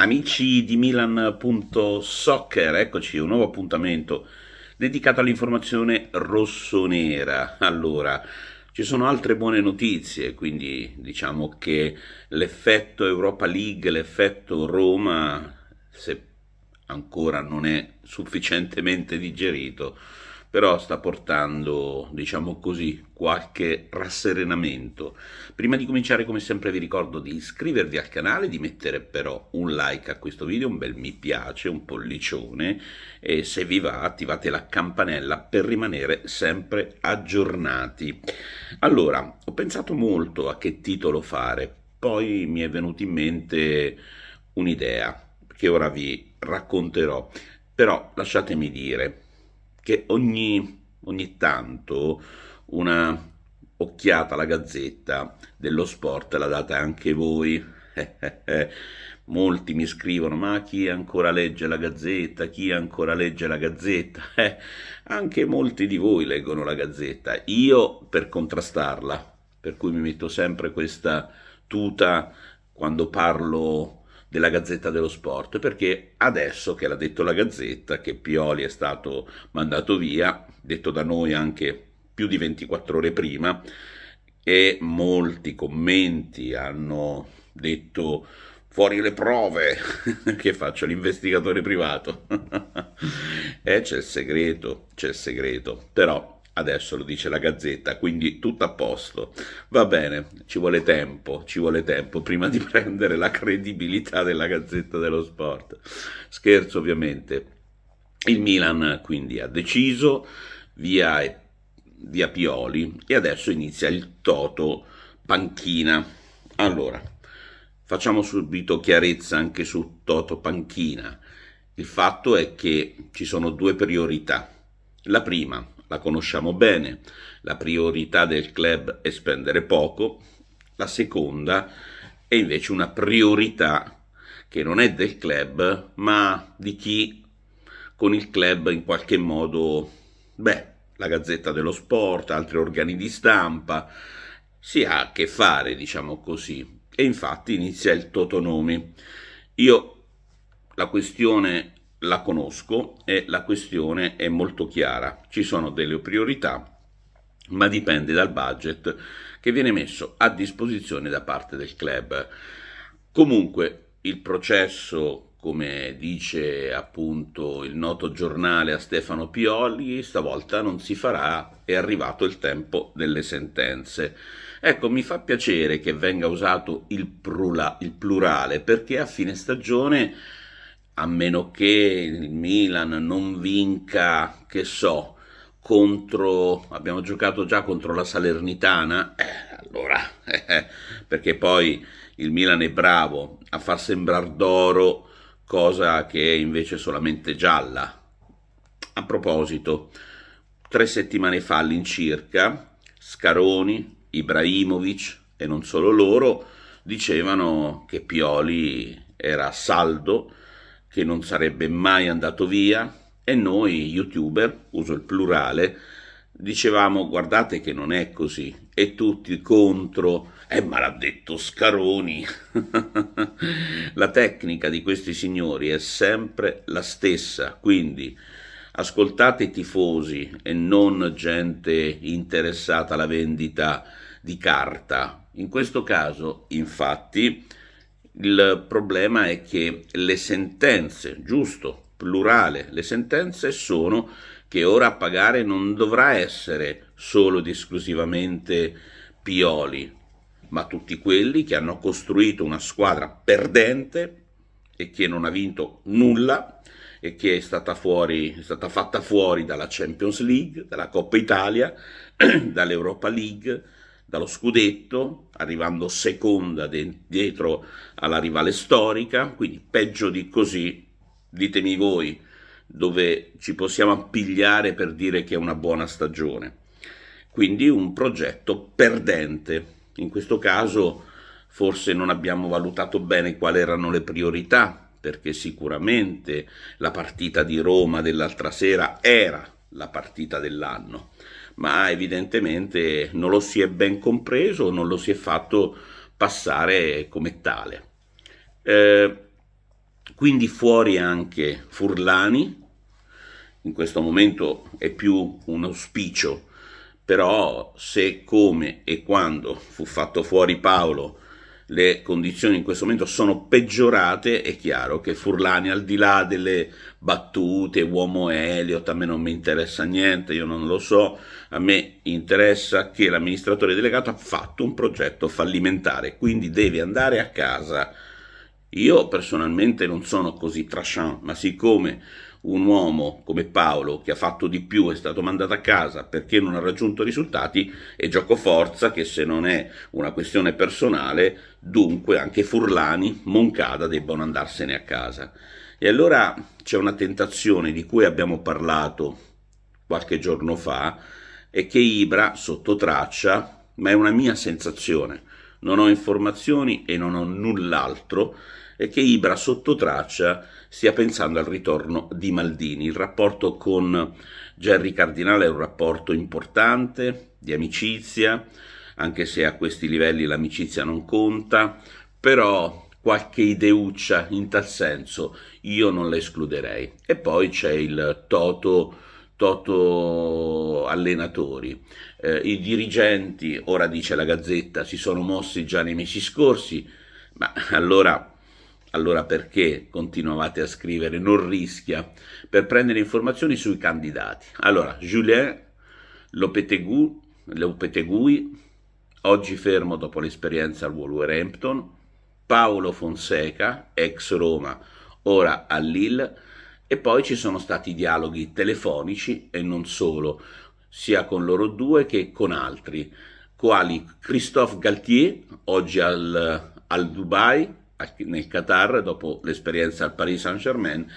Amici di Milan.soccer, eccoci, un nuovo appuntamento dedicato all'informazione rossonera. Allora, ci sono altre buone notizie, quindi diciamo che l'effetto Europa League, l'effetto Roma, se ancora non è sufficientemente digerito, però sta portando, diciamo così, qualche rasserenamento. Prima di cominciare, come sempre, vi ricordo di iscrivervi al canale, di mettere però un like a questo video, un bel mi piace, un pollicione e se vi va attivate la campanella per rimanere sempre aggiornati. Allora, ho pensato molto a che titolo fare, poi mi è venuta in mente un'idea che ora vi racconterò, però lasciatemi dire che ogni, ogni tanto una occhiata alla gazzetta dello sport la date anche voi. Molti mi scrivono, ma chi ancora legge la gazzetta? Chi ancora legge la gazzetta? Eh, anche molti di voi leggono la gazzetta. Io per contrastarla, per cui mi metto sempre questa tuta quando parlo della Gazzetta dello Sport, perché adesso che l'ha detto la Gazzetta, che Pioli è stato mandato via, detto da noi anche più di 24 ore prima, e molti commenti hanno detto fuori le prove che faccio l'investigatore privato e eh, c'è il segreto c'è il segreto però Adesso lo dice la Gazzetta, quindi tutto a posto. Va bene, ci vuole tempo, ci vuole tempo prima di prendere la credibilità della Gazzetta dello Sport. Scherzo ovviamente. Il Milan quindi ha deciso via, via Pioli e adesso inizia il Toto Panchina. Allora, facciamo subito chiarezza anche su Toto Panchina. Il fatto è che ci sono due priorità. La prima, la conosciamo bene. La priorità del club è spendere poco, la seconda è invece una priorità che non è del club, ma di chi con il club in qualche modo, beh, la Gazzetta dello Sport, altri organi di stampa, si ha a che fare, diciamo così. E infatti inizia il Totonomi. Io la questione la conosco e la questione è molto chiara. Ci sono delle priorità, ma dipende dal budget che viene messo a disposizione da parte del club. Comunque il processo, come dice appunto il noto giornale a Stefano Pioli, stavolta non si farà, è arrivato il tempo delle sentenze. Ecco, mi fa piacere che venga usato il, plurale perché a fine stagione a meno che il Milan non vinca, che so, contro, abbiamo giocato già contro la Salernitana, eh, allora, eh, perché poi il Milan è bravo a far sembrare d'oro cosa che è invece solamente gialla. A proposito, tre settimane fa all'incirca, Scaroni, Ibrahimovic e non solo loro dicevano che Pioli era saldo che non sarebbe mai andato via e noi youtuber, uso il plurale, dicevamo guardate che non è così e tutti contro eh ma l'ha detto Scaroni la tecnica di questi signori è sempre la stessa quindi ascoltate i tifosi e non gente interessata alla vendita di carta in questo caso infatti il problema è che le sentenze, giusto, plurale, le sentenze sono che ora a pagare non dovrà essere solo ed esclusivamente Pioli, ma tutti quelli che hanno costruito una squadra perdente e che non ha vinto nulla e che è stata, fuori, è stata fatta fuori dalla Champions League, dalla Coppa Italia, dall'Europa League, dallo scudetto, arrivando seconda de- dietro alla rivale storica, quindi peggio di così, ditemi voi, dove ci possiamo appigliare per dire che è una buona stagione. Quindi un progetto perdente. In questo caso forse non abbiamo valutato bene quali erano le priorità, perché sicuramente la partita di Roma dell'altra sera era la partita dell'anno, ma evidentemente non lo si è ben compreso, non lo si è fatto passare come tale. Eh, quindi fuori anche Furlani, in questo momento è più un auspicio, però se come e quando fu fatto fuori Paolo le condizioni in questo momento sono peggiorate, è chiaro che Furlani, al di là delle battute, uomo Elliot, a me non mi interessa niente, io non lo so, a me interessa che l'amministratore delegato ha fatto un progetto fallimentare, quindi deve andare a casa. Io personalmente non sono così trashant, ma siccome un uomo come Paolo che ha fatto di più è stato mandato a casa perché non ha raggiunto risultati e gioco forza che se non è una questione personale dunque anche Furlani, Moncada debbano andarsene a casa. E allora c'è una tentazione di cui abbiamo parlato qualche giorno fa e che Ibra sotto traccia ma è una mia sensazione, non ho informazioni e non ho null'altro è che Ibra sotto traccia stia pensando al ritorno di Maldini. Il rapporto con Gerry Cardinale è un rapporto importante, di amicizia, anche se a questi livelli l'amicizia non conta, però qualche ideuccia in tal senso io non la escluderei. E poi c'è il Toto, toto allenatori. Eh, I dirigenti, ora dice la Gazzetta, si sono mossi già nei mesi scorsi, ma allora allora perché continuavate a scrivere non rischia per prendere informazioni sui candidati? Allora, Julien Lopetegui, oggi fermo dopo l'esperienza al Wolverhampton, Paolo Fonseca, ex Roma, ora a Lille, e poi ci sono stati dialoghi telefonici e non solo, sia con loro due che con altri, quali Christophe Galtier, oggi al, al Dubai, nel Qatar dopo l'esperienza al Paris Saint-Germain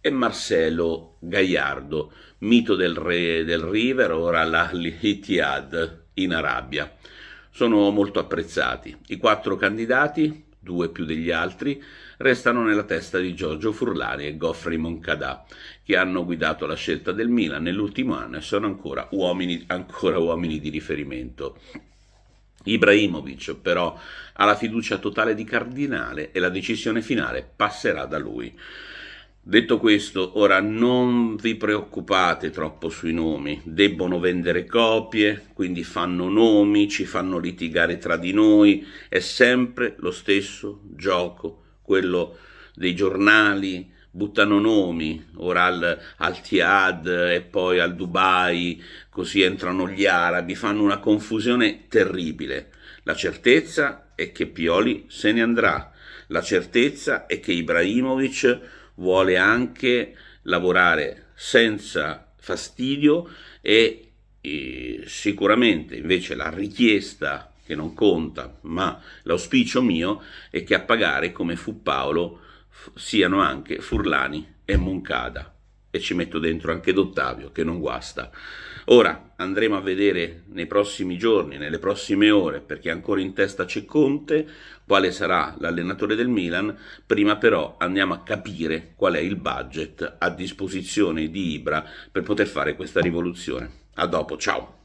e Marcelo Gagliardo, mito del, re, del River, ora all'Al-Ittihad in Arabia. Sono molto apprezzati. I quattro candidati, due più degli altri, restano nella testa di Giorgio Furlani e Goffrey Moncadà, che hanno guidato la scelta del Milan nell'ultimo anno e sono ancora uomini, ancora uomini di riferimento. Ibrahimovic però ha la fiducia totale di Cardinale e la decisione finale passerà da lui. Detto questo, ora non vi preoccupate troppo sui nomi, debbono vendere copie, quindi fanno nomi, ci fanno litigare tra di noi, è sempre lo stesso gioco, quello dei giornali, buttano nomi, ora al, al Tiad e poi al Dubai, così entrano gli arabi, fanno una confusione terribile. La certezza è che Pioli se ne andrà, la certezza è che Ibrahimovic vuole anche lavorare senza fastidio e, e sicuramente invece la richiesta che non conta, ma l'auspicio mio è che a pagare come fu Paolo siano anche Furlani e Moncada e ci metto dentro anche D'Ottavio che non guasta. Ora andremo a vedere nei prossimi giorni, nelle prossime ore, perché ancora in testa c'è Conte, quale sarà l'allenatore del Milan, prima però andiamo a capire qual è il budget a disposizione di Ibra per poter fare questa rivoluzione. A dopo, ciao!